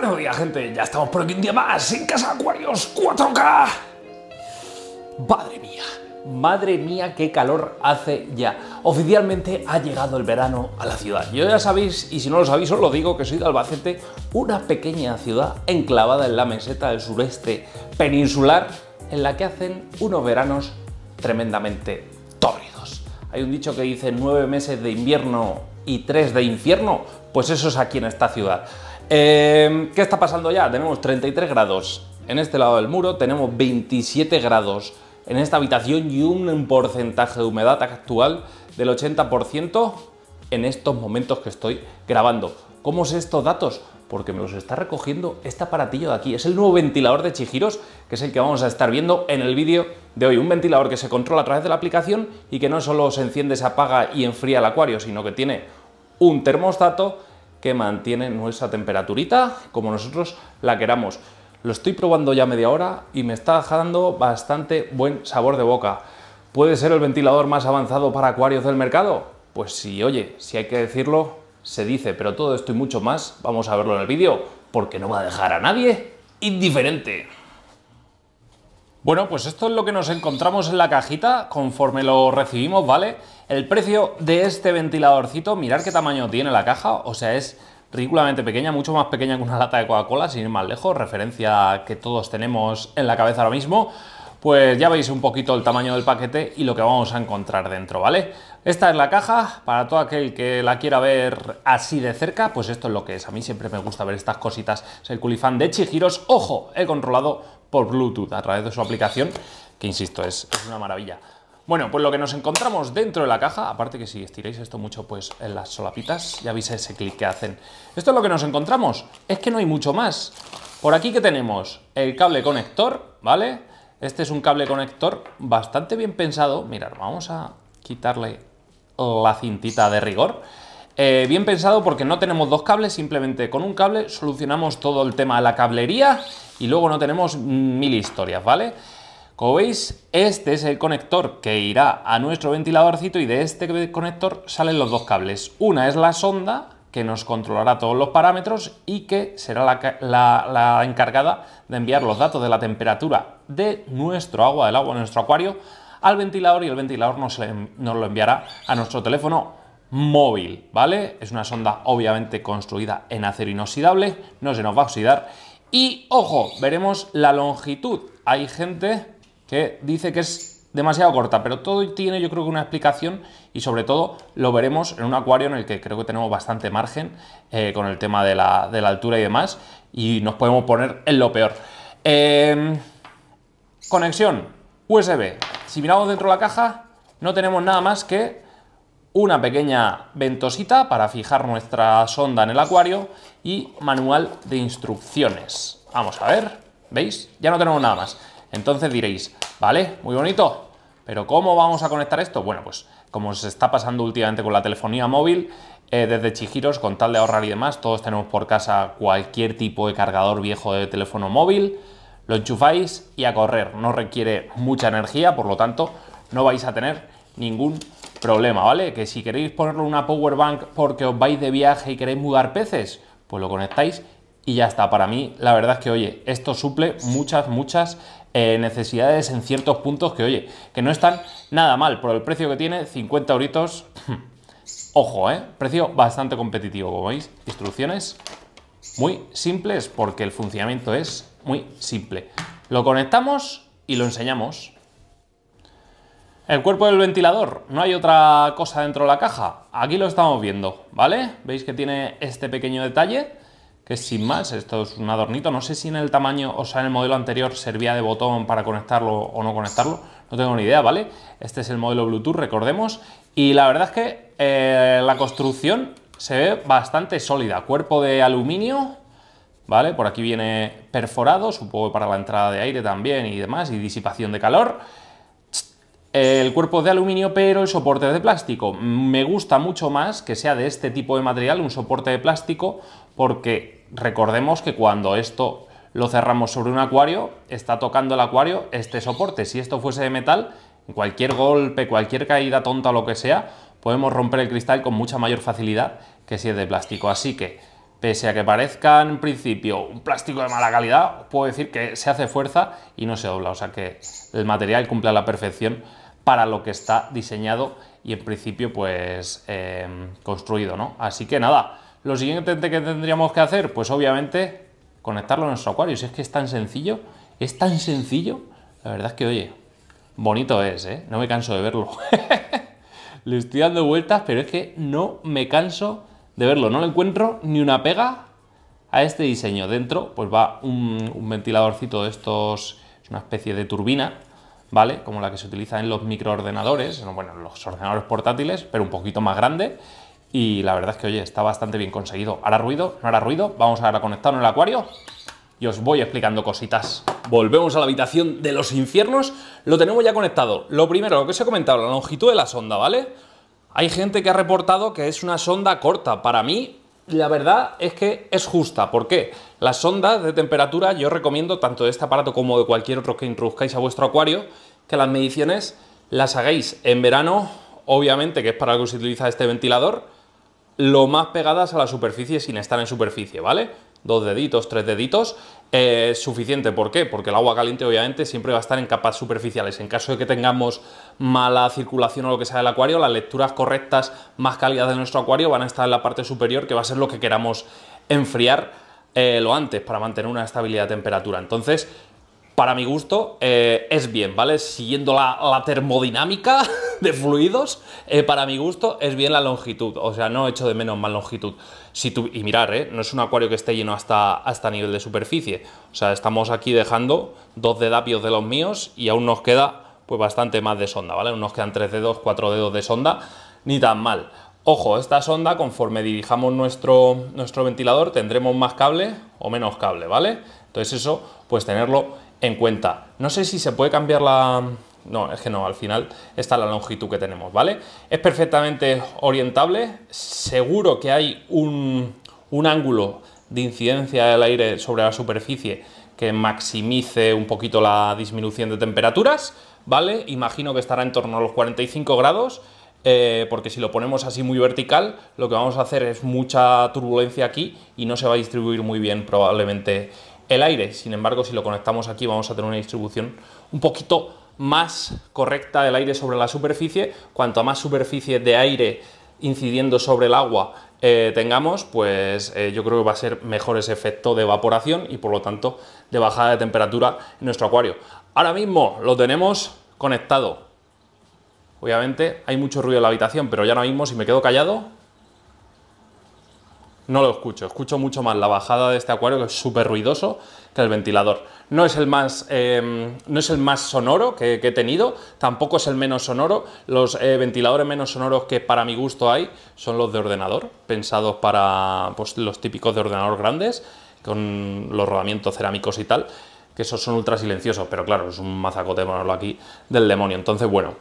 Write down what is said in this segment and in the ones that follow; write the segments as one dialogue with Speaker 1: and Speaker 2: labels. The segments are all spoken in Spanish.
Speaker 1: Buenos días, gente. Ya estamos por aquí un día más en Casa Acuarios 4K. Madre mía, madre mía, qué calor hace ya. Oficialmente ha llegado el verano a la ciudad. Yo ya sabéis, y si no lo sabéis, os lo digo, que soy de Albacete, una pequeña ciudad enclavada en la meseta del sureste peninsular, en la que hacen unos veranos tremendamente tórridos. Hay un dicho que dice nueve meses de invierno y tres de infierno. Pues eso es aquí en esta ciudad. Em, ¿Qué está pasando ya? Tenemos 33 grados en este lado del muro, tenemos 27 grados en esta habitación y un porcentaje de humedad actual del 80% en estos momentos que estoy grabando. ¿Cómo sé estos datos? Porque me los está recogiendo este aparatillo de aquí. Es el nuevo ventilador de Chihiros, que es el que vamos a estar viendo en el vídeo de hoy. Un ventilador que se controla a través de la aplicación y que no solo se enciende, se apaga y enfría el acuario, sino que tiene un termostato que mantiene nuestra temperaturita como nosotros la queramos. Lo estoy probando ya media hora y me está dando bastante buen sabor de boca. ¿Puede ser el ventilador más avanzado para acuarios del mercado? Pues sí, oye, si hay que decirlo, se dice, pero todo esto y mucho más vamos a verlo en el vídeo, porque no va a dejar a nadie indiferente. Bueno, pues esto es lo que nos encontramos en la cajita conforme lo recibimos, ¿vale? El precio de este ventiladorcito, mirad qué tamaño tiene la caja, o sea, es ridículamente pequeña, mucho más pequeña que una lata de Coca-Cola, sin ir más lejos, referencia que todos tenemos en la cabeza ahora mismo. Pues ya veis un poquito el tamaño del paquete y lo que vamos a encontrar dentro, ¿vale? Esta es la caja, para todo aquel que la quiera ver así de cerca, pues esto es lo que es. A mí siempre me gusta ver estas cositas, El culifán de Chihiros. ¡Ojo! He controlado por Bluetooth a través de su aplicación, que insisto, es, una maravilla. Bueno, pues lo que nos encontramos dentro de la caja, aparte que si estiráis esto mucho pues en las solapitas, ya veis ese clic que hacen. Esto es lo que nos encontramos, es que no hay mucho más. Por aquí que tenemos el cable conector, ¿vale? Este es un cable conector bastante bien pensado. Mirar, vamos a quitarle la cintita de rigor. Eh, bien pensado porque no tenemos dos cables, simplemente con un cable solucionamos todo el tema de la cablería y luego no tenemos mil historias, ¿vale? Como veis, este es el conector que irá a nuestro ventiladorcito y de este conector salen los dos cables. Una es la sonda, que nos controlará todos los parámetros y que será la, encargada de enviar los datos de la temperatura de nuestro agua, del agua en nuestro acuario, al ventilador y el ventilador nos, nos lo enviará a nuestro teléfono móvil, ¿vale? Es una sonda obviamente construida en acero inoxidable, no se nos va a oxidar. Y ojo, veremos la longitud. Hay gente que dice que es demasiado corta, pero todo tiene yo creo que una explicación y sobre todo lo veremos en un acuario en el que creo que tenemos bastante margen eh, con el tema de la, altura y demás y nos podemos poner en lo peor. Em, conexión USB. Si miramos dentro de la caja no tenemos nada más que una pequeña ventosita para fijar nuestra sonda en el acuario y manual de instrucciones. Vamos a ver, ¿veis? Ya no tenemos nada más. Entonces diréis, vale, muy bonito, pero ¿cómo vamos a conectar esto? Bueno, pues como se está pasando últimamente con la telefonía móvil, eh, desde Chijiros, con tal de ahorrar y demás, todos tenemos por casa cualquier tipo de cargador viejo de teléfono móvil, lo enchufáis y a correr. No requiere mucha energía, por lo tanto, no vais a tener ningún problema, ¿vale? Que si queréis ponerlo una power bank porque os vais de viaje y queréis mudar peces, pues lo conectáis y ya está. Para mí, la verdad es que, oye, esto suple muchas, muchas eh, necesidades en ciertos puntos que, oye, que no están nada mal por el precio que tiene, 50 euritos. Ojo, ¿eh? Precio bastante competitivo, como veis. Instrucciones muy simples porque el funcionamiento es muy simple. Lo conectamos y lo enseñamos. El cuerpo del ventilador, no hay otra cosa dentro de la caja. Aquí lo estamos viendo, ¿vale? Veis que tiene este pequeño detalle, que sin más, esto es un adornito. No sé si en el tamaño, o sea, en el modelo anterior servía de botón para conectarlo o no conectarlo. No tengo ni idea, ¿vale? Este es el modelo Bluetooth, recordemos. Y la verdad es que eh, la construcción se ve bastante sólida. Cuerpo de aluminio, ¿vale? Por aquí viene perforado, supongo para la entrada de aire también y demás, y disipación de calor. El cuerpo es de aluminio, pero el soporte es de plástico. Me gusta mucho más que sea de este tipo de material, un soporte de plástico, porque recordemos que cuando esto lo cerramos sobre un acuario, está tocando el acuario este soporte. Si esto fuese de metal, cualquier golpe, cualquier caída tonta o lo que sea, podemos romper el cristal con mucha mayor facilidad que si es de plástico. Así que, pese a que parezca en principio un plástico de mala calidad, puedo decir que se hace fuerza y no se dobla. O sea que el material cumple a la perfección para lo que está diseñado y en principio pues eh, construido, ¿no? Así que nada, lo siguiente que tendríamos que hacer, pues obviamente conectarlo a nuestro acuario, si es que es tan sencillo, es tan sencillo, la verdad es que oye, bonito es, ¿eh? No me canso de verlo. Le estoy dando vueltas, pero es que no me canso de verlo, no le encuentro ni una pega a este diseño. Dentro pues va un, un ventiladorcito de estos, es una especie de turbina ¿vale? Como la que se utiliza en los microordenadores, bueno, los ordenadores portátiles, pero un poquito más grande. Y la verdad es que, oye, está bastante bien conseguido. ¿Hará ruido? ¿No hará ruido? Vamos ahora a conectarnos en el acuario y os voy explicando cositas. Volvemos a la habitación de los infiernos. Lo tenemos ya conectado. Lo primero, lo que os he comentado, la longitud de la sonda, ¿vale? Hay gente que ha reportado que es una sonda corta. Para mí, la verdad es que es justa. porque Las sondas de temperatura yo recomiendo, tanto de este aparato como de cualquier otro que introduzcáis a vuestro acuario, que las mediciones las hagáis en verano, obviamente que es para lo que se utiliza este ventilador, lo más pegadas a la superficie sin estar en superficie, ¿vale? dos deditos, tres deditos, es eh, suficiente. ¿Por qué? Porque el agua caliente obviamente siempre va a estar en capas superficiales. En caso de que tengamos mala circulación o lo que sea del acuario, las lecturas correctas más cálidas de nuestro acuario van a estar en la parte superior, que va a ser lo que queramos enfriar eh, lo antes para mantener una estabilidad de temperatura. Entonces, para mi gusto, eh, es bien, ¿vale? Siguiendo la, termodinámica de fluidos, eh, para mi gusto es bien la longitud, o sea, no he hecho de menos más longitud. Si y mirar, ¿eh? No es un acuario que esté lleno hasta, hasta nivel de superficie, o sea, estamos aquí dejando dos dedapios de los míos y aún nos queda pues bastante más de sonda, ¿vale? Nos quedan tres dedos, cuatro dedos de sonda, ni tan mal. Ojo, esta sonda, conforme dirijamos nuestro, nuestro ventilador, tendremos más cable o menos cable, ¿vale? Entonces eso, pues tenerlo en cuenta. No sé si se puede cambiar la... No, es que no, al final está la longitud que tenemos, ¿vale? Es perfectamente orientable, seguro que hay un, ángulo de incidencia del aire sobre la superficie que maximice un poquito la disminución de temperaturas, ¿vale? Imagino que estará en torno a los 45 grados, eh, porque si lo ponemos así muy vertical, lo que vamos a hacer es mucha turbulencia aquí y no se va a distribuir muy bien probablemente el aire. Sin embargo, si lo conectamos aquí vamos a tener una distribución un poquito más correcta del aire sobre la superficie. Cuanto más superficie de aire incidiendo sobre el agua eh, tengamos, pues eh, yo creo que va a ser mejor ese efecto de evaporación y por lo tanto de bajada de temperatura en nuestro acuario. Ahora mismo lo tenemos conectado. Obviamente hay mucho ruido en la habitación, pero ya ahora mismo si me quedo callado no lo escucho. Escucho mucho más la bajada de este acuario, que es súper ruidoso, que el ventilador. No es el más, em, no es el más sonoro que, he tenido, tampoco es el menos sonoro. Los eh, ventiladores menos sonoros que para mi gusto hay son los de ordenador, pensados para pues, los típicos de ordenador grandes, con los rodamientos cerámicos y tal, que esos son ultra silenciosos, pero claro, es un mazacote ponerlo aquí del demonio. Entonces, bueno,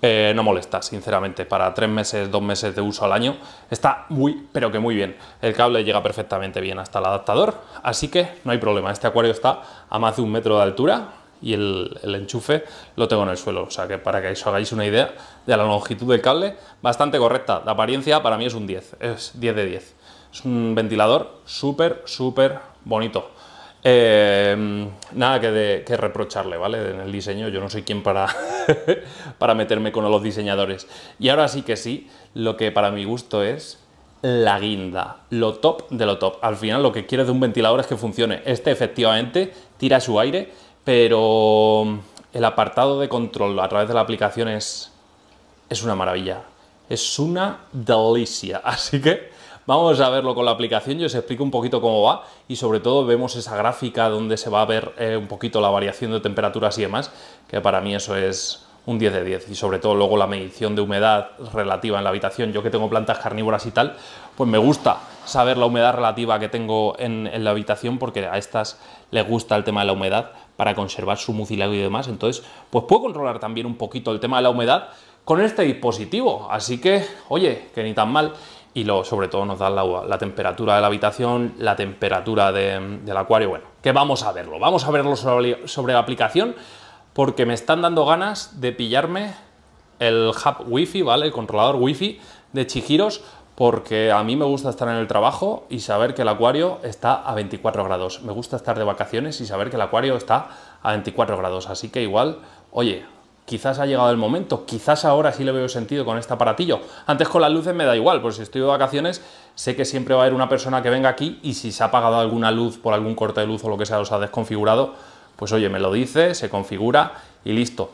Speaker 1: eh, no molesta, sinceramente. Para tres meses, dos meses de uso al año, está muy, pero que muy bien. El cable llega perfectamente bien hasta el adaptador, así que no hay problema. Este acuario está a más de un metro de altura y el, el enchufe lo tengo en el suelo. O sea que para que os hagáis una idea de la longitud del cable, bastante correcta. La apariencia para mí es un 10, es 10 de 10. Es un ventilador súper, súper bonito. Em, nada que, reprocharle, ¿vale? En el diseño, yo no soy quien para, para meterme con los diseñadores. Y ahora sí que sí, lo que para mi gusto es la guinda, lo top de lo top. Al final lo que quieres de un ventilador es que funcione. Este efectivamente tira su aire, pero el apartado de control a través de la aplicación es, es una maravilla. Es una delicia. Así que Vamos a verlo con la aplicación, yo os explico un poquito cómo va y sobre todo vemos esa gráfica donde se va a ver eh, un poquito la variación de temperaturas y demás, que para mí eso es un 10 de 10 y sobre todo luego la medición de humedad relativa en la habitación. Yo que tengo plantas carnívoras y tal, pues me gusta saber la humedad relativa que tengo en, la habitación porque a estas les gusta el tema de la humedad para conservar su mucilago y demás. Entonces, pues puedo controlar también un poquito el tema de la humedad con este dispositivo. Así que, oye, que ni tan mal y lo, sobre todo nos da la, la, temperatura de la habitación, la temperatura del acuario, bueno, que vamos a verlo, vamos a verlo sobre, la aplicación porque me están dando ganas de pillarme el hub wifi, ¿vale? El controlador wifi de Chihiros porque a mí me gusta estar en el trabajo y saber que el acuario está a 24 grados. Me gusta estar de vacaciones y saber que el acuario está a 24 grados, así que igual, oye, quizás ha llegado el momento, quizás ahora sí le veo sentido con este aparatillo. Antes con las luces me da igual, pues si estoy de vacaciones sé que siempre va a haber una persona que venga aquí y si se ha apagado alguna luz por algún corte de luz o lo que sea, os ha desconfigurado, pues oye, me lo dice, se configura y listo.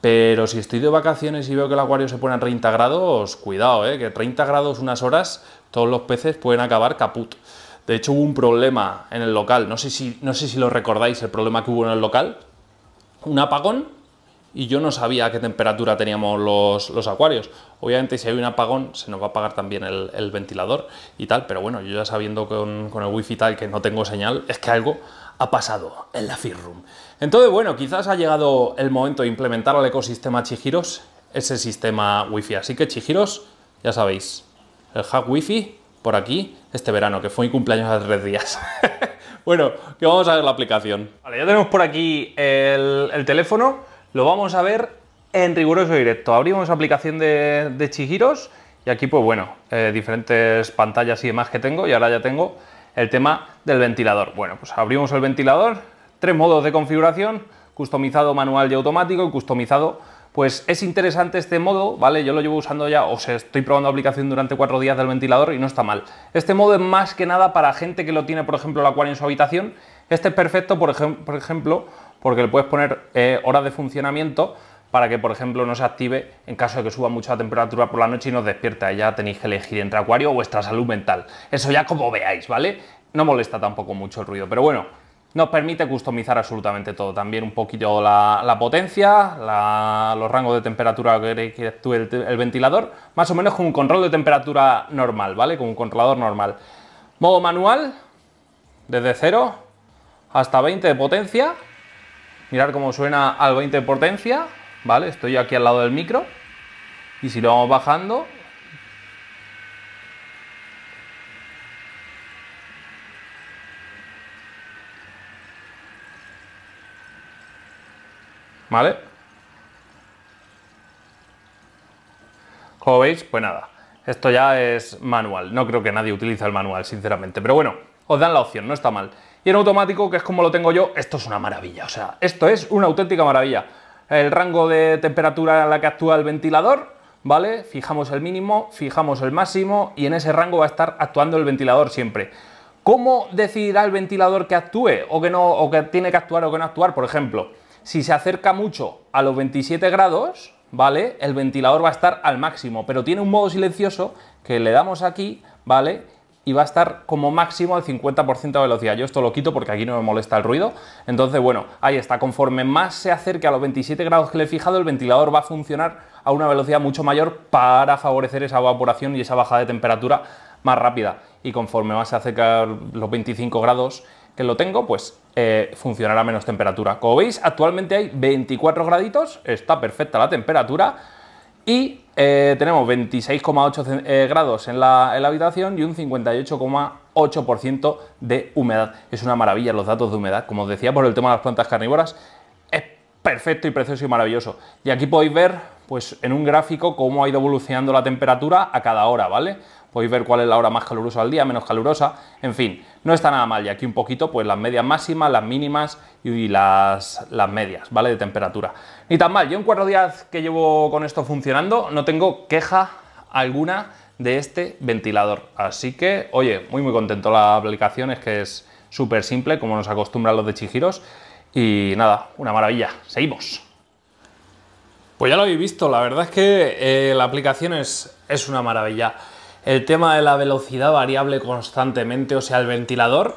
Speaker 1: Pero si estoy de vacaciones y veo que el acuario se pone a 30 grados, cuidado, ¿eh? que 30 grados unas horas, todos los peces pueden acabar caput. De hecho, hubo un problema en el local, no sé si, no sé si lo recordáis, el problema que hubo en el local. Un apagón y yo no sabía a qué temperatura teníamos los, acuarios. Obviamente si hay un apagón se nos va a apagar también el, ventilador y tal, pero bueno, yo ya sabiendo con, con el wifi tal que no tengo señal, es que algo ha pasado en la Fit Room. Entonces bueno, quizás ha llegado el momento de implementar al ecosistema Chihiros ese sistema wifi, así que Chihiros, ya sabéis, el hack wifi por aquí este verano, que fue mi cumpleaños hace tres días. bueno, que vamos a ver la aplicación. Vale, ya tenemos por aquí el teléfono lo vamos a ver en riguroso directo. Abrimos aplicación de, de y aquí pues bueno, eh, diferentes pantallas y demás que tengo y ahora ya tengo el tema del ventilador. Bueno, pues abrimos el ventilador, tres modos de configuración, customizado manual y automático y customizado pues es interesante este modo, ¿vale? Yo lo llevo usando ya, o sea, estoy probando aplicación durante cuatro días del ventilador y no está mal. Este modo es más que nada para gente que lo tiene, por ejemplo, el acuario en su habitación. Este es perfecto, por, por ejemplo, porque le puedes poner eh, horas de funcionamiento para que, por ejemplo, no se active en caso de que suba mucho la temperatura por la noche y nos despierta. ya tenéis que elegir entre acuario o vuestra salud mental. Eso ya como veáis, ¿vale? No molesta tampoco mucho el ruido, pero bueno, nos permite customizar absolutamente todo. También un poquito la, potencia, los rangos de temperatura que, que actúe el, el, ventilador, más o menos con un control de temperatura normal, ¿vale? Con un controlador normal. Modo manual, desde 0 hasta 20 de potencia, Mirar cómo suena al 20 de potencia, ¿vale? Estoy aquí al lado del micro. Y si lo vamos bajando, ¿Vale? Como veis, pues nada, esto ya es manual. No creo que nadie utilice el manual, sinceramente. Pero bueno, os dan la opción, no está mal y en automático, que es como lo tengo yo, esto es una maravilla. O sea, esto es una auténtica maravilla. El rango de temperatura en la que actúa el ventilador, ¿vale? Fijamos el mínimo, fijamos el máximo y en ese rango va a estar actuando el ventilador siempre. ¿Cómo decidirá el ventilador que actúe o que no o que tiene que actuar o que no actuar? Por ejemplo, si se acerca mucho a los 27 grados, ¿vale? El ventilador va a estar al máximo, pero tiene un modo silencioso que le damos aquí, ¿vale? y va a estar como máximo al 50% de velocidad. Yo esto lo quito porque aquí no me molesta el ruido. Entonces, bueno, ahí está. Conforme más se acerque a los 27 grados que le he fijado, el ventilador va a funcionar a una velocidad mucho mayor para favorecer esa evaporación y esa bajada de temperatura más rápida. Y conforme más se a los 25 grados que lo tengo, pues eh, funcionará a menos temperatura. Como veis, actualmente hay 24 graditos, está perfecta la temperatura y eh, tenemos 26,8 eh, grados en la, habitación y un 58,8% de humedad. Es una maravilla los datos de humedad. Como os decía, por el tema de las plantas carnívoras, es perfecto y precioso y maravilloso. Y aquí podéis ver, pues en un gráfico, cómo ha ido evolucionando la temperatura a cada hora, ¿vale? podéis ver cuál es la hora más calurosa al día, menos calurosa, en fin, no está nada mal y aquí un poquito pues las medias máximas, las mínimas y las, medias, ¿vale? De temperatura. Ni tan mal, yo en cuatro días que llevo con esto funcionando no tengo queja alguna de este ventilador, así que, oye, muy muy contento la aplicación, es que es súper simple, como nos acostumbran los de chijiros y nada, una maravilla, seguimos. Pues ya lo habéis visto, la verdad es que eh, la aplicación es una maravilla. El tema de la velocidad variable constantemente, o sea, el ventilador,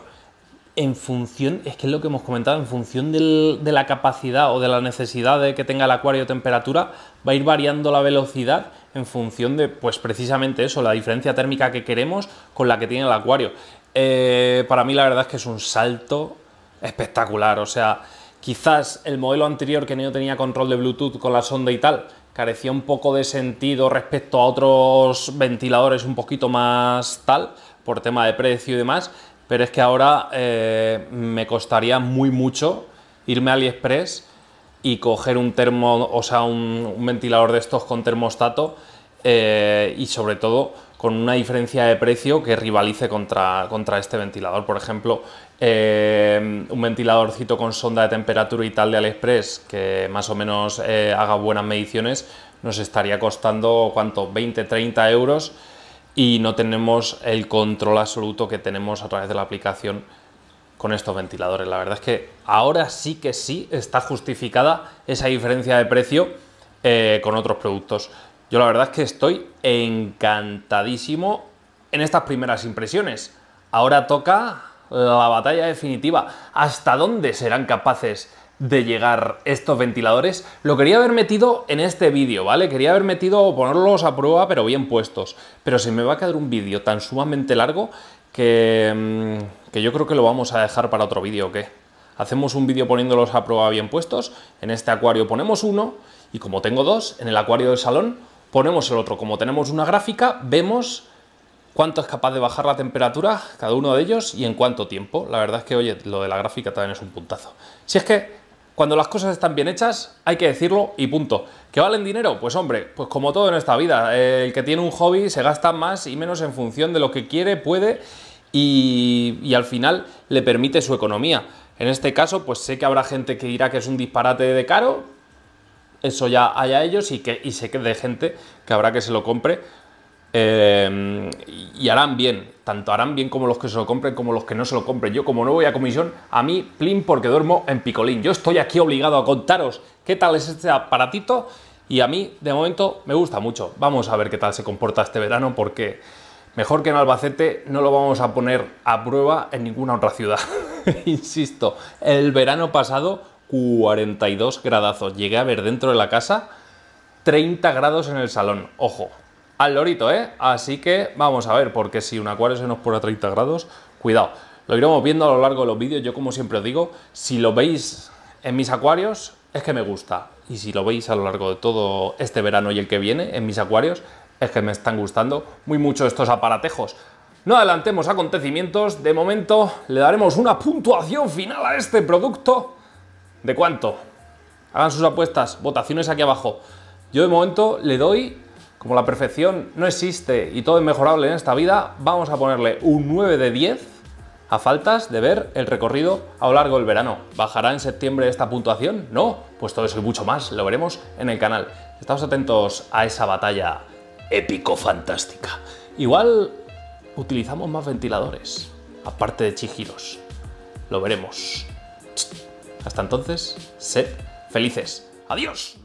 Speaker 1: en función, es que es lo que hemos comentado, en función de la capacidad o de la necesidad de que tenga el acuario temperatura, va a ir variando la velocidad en función de, pues precisamente eso, la diferencia térmica que queremos con la que tiene el acuario. Eh, para mí la verdad es que es un salto espectacular, o sea, Quizás el modelo anterior que no tenía control de Bluetooth con la sonda y tal, carecía un poco de sentido respecto a otros ventiladores un poquito más tal, por tema de precio y demás, pero es que ahora eh, me costaría muy mucho irme a AliExpress y coger un termo, o sea, un, ventilador de estos con termostato eh, y sobre todo con una diferencia de precio que rivalice contra, contra este ventilador. Por ejemplo, eh, un ventiladorcito con sonda de temperatura y tal de Aliexpress que más o menos eh, haga buenas mediciones nos estaría costando cuánto 20 30 euros y no tenemos el control absoluto que tenemos a través de la aplicación con estos ventiladores la verdad es que ahora sí que sí está justificada esa diferencia de precio eh, con otros productos yo la verdad es que estoy encantadísimo en estas primeras impresiones ahora toca la batalla definitiva. ¿Hasta dónde serán capaces de llegar estos ventiladores? Lo quería haber metido en este vídeo, ¿vale? Quería haber metido, o ponerlos a prueba, pero bien puestos. Pero se me va a quedar un vídeo tan sumamente largo que, mm, que yo creo que lo vamos a dejar para otro vídeo, qué? Hacemos un vídeo poniéndolos a prueba bien puestos. En este acuario ponemos uno y como tengo dos, en el acuario del salón ponemos el otro. Como tenemos una gráfica, vemos cuánto es capaz de bajar la temperatura cada uno de ellos y en cuánto tiempo. La verdad es que, oye, lo de la gráfica también es un puntazo. Si es que cuando las cosas están bien hechas, hay que decirlo y punto. ¿Que valen dinero? Pues hombre, pues como todo en esta vida, eh, el que tiene un hobby se gasta más y menos en función de lo que quiere, puede y, al final le permite su economía. En este caso, pues sé que habrá gente que dirá que es un disparate de caro, eso ya haya ellos y que y sé que de gente que habrá que se lo compre eh, y harán bien, tanto harán bien como los que se lo compren como los que no se lo compren. Yo como no voy a comisión, a mí plin porque duermo en picolín. Yo estoy aquí obligado a contaros qué tal es este aparatito y a mí de momento me gusta mucho. Vamos a ver qué tal se comporta este verano porque mejor que en Albacete no lo vamos a poner a prueba en ninguna otra ciudad. Insisto, el verano pasado 42 gradazos. Llegué a ver dentro de la casa 30 grados en el salón. Ojo, al lorito, ¿eh? Así que vamos a ver, porque si un acuario se nos pone a 30 grados, cuidado. Lo iremos viendo a lo largo de los vídeos. Yo, como siempre os digo, si lo veis en mis acuarios, es que me gusta. Y si lo veis a lo largo de todo este verano y el que viene en mis acuarios, es que me están gustando muy mucho estos aparatejos. No adelantemos acontecimientos, de momento le daremos una puntuación final a este producto. ¿De cuánto? Hagan sus apuestas, votaciones aquí abajo. Yo de momento le doy como la perfección no existe y todo es mejorable en esta vida, vamos a ponerle un 9 de 10 a faltas de ver el recorrido a lo largo del verano. ¿Bajará en septiembre esta puntuación? No, pues todo eso y mucho más lo veremos en el canal. Estamos atentos a esa batalla épico-fantástica. Igual utilizamos más ventiladores, aparte de chijiros. Lo veremos. Hasta entonces, sed felices. ¡Adiós!